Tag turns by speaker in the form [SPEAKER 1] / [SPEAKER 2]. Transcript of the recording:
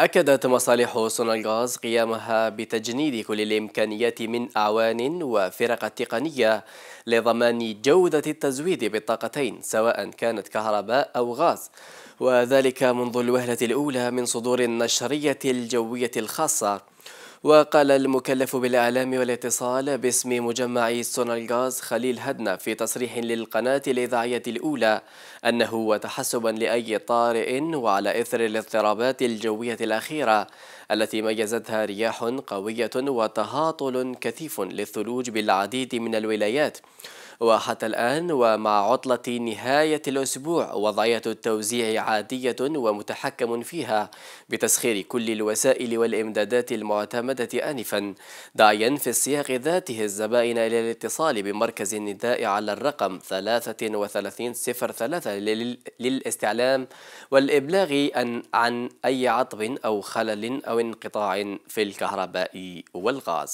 [SPEAKER 1] أكدت مصالح صنع الغاز قيامها بتجنيد كل الإمكانيات من أعوان وفرق تقنية لضمان جودة التزويد بالطاقتين سواء كانت كهرباء أو غاز وذلك منذ الوهلة الأولى من صدور النشرية الجوية الخاصة وقال المكلف بالإعلام والاتصال باسم مجمع سونالغاز خليل هدنا في تصريح للقناة الإذاعية الأولى أنه وتحسبا لأي طارئ وعلى إثر الاضطرابات الجوية الأخيرة التي ميزتها رياح قوية وتهاطل كثيف للثلوج بالعديد من الولايات وحتى الآن ومع عطلة نهاية الأسبوع وضعية التوزيع عادية ومتحكم فيها بتسخير كل الوسائل والإمدادات المعتمدة المتعمدة آنفا داعيا في السياق ذاته الزبائن إلى الاتصال بمركز النداء على الرقم 3303 للاستعلام والإبلاغ عن أي عطب أو خلل أو انقطاع في الكهرباء والغاز